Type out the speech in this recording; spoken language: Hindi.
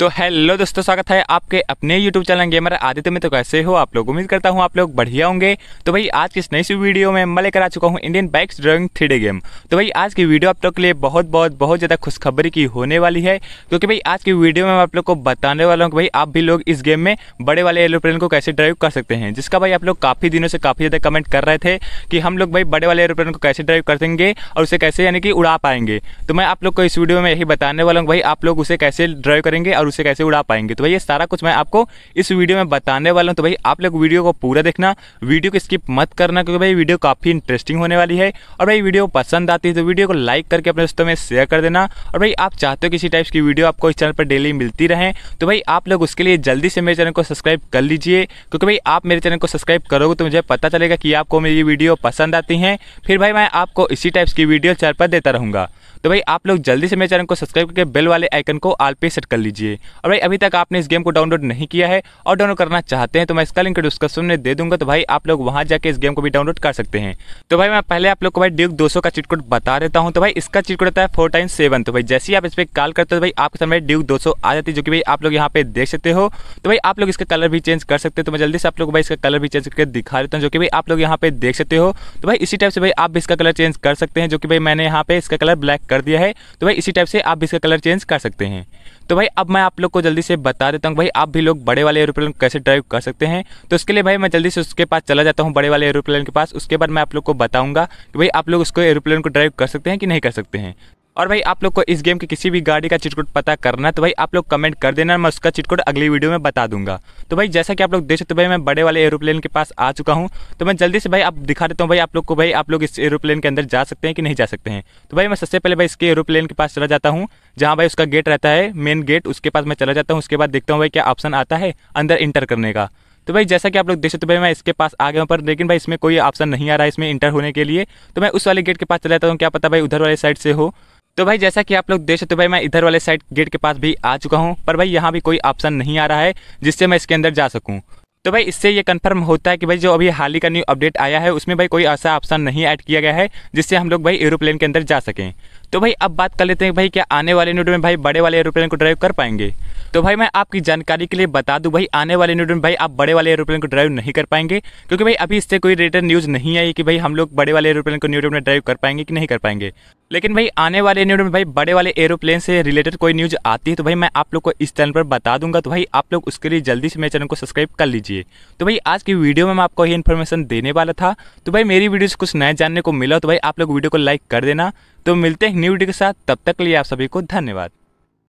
तो हेलो दोस्तों स्वागत है आपके अपने यूट्यूब चैनल गेमर आदित्य में तो कैसे हो आप लोग उम्मीद करता हूँ आप लोग बढ़िया होंगे तो भाई आज की इस नई सी वीडियो में मैं लेकर आ चुका हूँ Indian bikes driving three game तो भाई आज की वीडियो आप लोग के लिए बहुत बहुत बहुत ज़्यादा खुशखबरी की होने वाली है क्योंकि भाई आज की वीडियो में मैं आप लोग को बताने वाला हूँ कि भाई आप भी लोग इस गेम में बड़े वाले एरोप्लेन को कैसे ड्राइव कर सकते हैं जिसका भाई आप लोग काफ़ी दिनों से काफ़ी ज़्यादा कमेंट कर रहे थे कि हम लोग भाई बड़े वाले एरोप्लेन को कैसे ड्राइव कर देंगे और उसे कैसे यानी कि उड़ा पाएंगे तो मैं आप लोग को इस वीडियो में यही बताने वाला हूँ भाई आप लोग उसे कैसे ड्राइव करेंगे और उसे कैसे उड़ा पाएंगे तो भाई ये सारा कुछ मैं आपको इस वीडियो में बताने वाला हूँ तो भाई आप लोग वीडियो को पूरा देखना वीडियो को स्किप मत करना क्योंकि भाई वीडियो काफ़ी इंटरेस्टिंग होने वाली है और भाई वीडियो पसंद आती है तो वीडियो को लाइक करके अपने दोस्तों में शेयर कर देना और भाई आप चाहते हो किसी टाइप्स की वीडियो आपको इस चैनल पर डेली मिलती रहे तो भाई आप लोग उसके लिए जल्दी से मेरे चैनल को सब्सक्राइब कर लीजिए क्योंकि भाई आप मेरे चैनल को सब्सक्राइब करोगे तो मुझे पता चलेगा कि आपको मेरी वीडियो पसंद आती है फिर भाई मैं आपको इसी टाइप्स की वीडियो चैनल पर देता रहूँगा तो भाई आप लोग जल्दी से मेरे चैनल को सब्सक्राइब करके बेल वाले आइकन को आल पे सेट कर लीजिए और भाई अभी तक आपने इस गेम को डाउनलोड नहीं किया है और डाउनलोड करना चाहते हैं तो मैं इसका लिंक डिस्क्रिप्शन में दे दूंगा तो भाई आप लोग वहां जाकर इस गेम को भी डाउनलोड कर सकते हैं तो भाई मैं पहले आप लोग को भाई ड्यूक दो का चिटकोड बता देता हूँ तो भाई इसका चिटकोड होता है फोर टाइम सेवन तो भाई जैसे ही आप इस पर कॉल करते हो तो भाई आपके सामने ड्यूक दो आ जाती है जो कि भाई आप लोग यहाँ पे देख सकते हो तो भाई आप लोग इसका कलर भी चेंज कर सकते हो तो मैं जल्दी से आप लोग भाई इसका कलर भी चेंज करके दिखा देता हूँ जो कि भाई आप लोग यहाँ पे देख सकते हो तो भाई इसी टाइप से भाई आप भी इसका कलर चेंज कर सकते हैं जो कि भाई मैंने यहाँ पे इसका कलर ब्लैक कर दिया है तो भाई इसी टाइप से आप भी इसका कलर चेंज कर सकते हैं तो भाई अब मैं आप लोग को जल्दी से बता देता हूँ भाई आप भी लोग बड़े वाले एरोप्लेन कैसे ड्राइव कर सकते हैं तो उसके लिए भाई मैं जल्दी से उसके पास चला जाता हूँ बड़े वाले एरोप्लेन के पास उसके बाद मैं आप लोग को बताऊंगा कि भाई आप लोग उसको एरोप्लेन को ड्राइव कर सकते हैं कि नहीं कर सकते हैं और भाई आप लोग को इस गेम की किसी भी गाड़ी का चिटकुट पता करना है तो भाई आप लोग कमेंट कर देना मैं उसका चिटकुट अगली वीडियो में बता दूंगा तो भाई जैसा कि आप लोग देख सकते हो भाई मैं बड़े वाले एरोप्लेन के पास आ चुका हूँ तो मैं जल्दी से भाई आप दिखा देता हूँ भाई आप लोग को भाई आप लोग इस एरोप्लेन के अंदर जा सकते हैं कि नहीं जा सकते हैं तो भाई मैं सबसे पहले भाई इसके एरोप्लेन के पास चला जाता हूँ जहाँ भाई उसका गेट रहता है मेन गेट उसके पास मैं चला जाता हूँ उसके बाद देखता हूँ भाई क्या ऑप्शन आता है अंदर इंटर करने का तो भाई जैसा कि आप लोग देख सकते हो भाई मैं इसके पास आ गया हूँ पर लेकिन भाई इसमें कोई ऑप्शन नहीं आ रहा है इसमें इंटर होने के लिए तो मैं उस वाले गेट के पास चला जाता हूँ क्या पता भाई उधर वाले साइड से हो तो भाई जैसा कि आप लोग देख सकते हो भाई मैं इधर वाले साइड गेट के पास भी आ चुका हूँ पर भाई यहाँ भी कोई ऑप्शन नहीं आ रहा है जिससे मैं इसके अंदर जा सकूँ तो भाई इससे ये कंफर्म होता है कि भाई जो अभी हाल ही का न्यू अपडेट आया है उसमें भाई कोई ऐसा ऑप्शन नहीं ऐड किया गया है जिससे हम लोग भाई एरोप्लेन के अंदर जा सकें तो भाई अब बात कर लेते हैं भाई क्या आने वाले नोट में भाई बड़े वाले एरोप्लेन को ड्राइव कर पाएंगे तो भाई मैं आपकी जानकारी के लिए बता दूं भाई आने वाले नोट में भाई आप बड़े वाले एरोप्लेन को ड्राइव नहीं कर पाएंगे क्योंकि भाई अभी इससे कोई रिलेटेड न्यूज़ नहीं आई कि भाई हम लोग बड़े वाले एरोप्लेन को न्यूड में ड्राइव कर पाएंगे कि नहीं कर पाएंगे लेकिन भाई आने वाले न्यूज में भाई बड़े वाले एरोप्लेन से रिलेटेड कोई न्यूज आती है तो भाई मैं आप लोग को इस चैनल पर बता दूंगा तो भाई आप लोग उसके लिए जल्दी से मेरे चैनल को सब्सक्राइब कर लीजिए तो भाई आज की वीडियो में मैं आपको ये इन्फॉर्मेशन देने वाला था तो भाई मेरी वीडियो से कुछ नया जानने को मिला तो भाई आप लोग वीडियो को लाइक कर देना तो मिलते हैं न्यू वीडियो के साथ तब तक के लिए आप सभी को धन्यवाद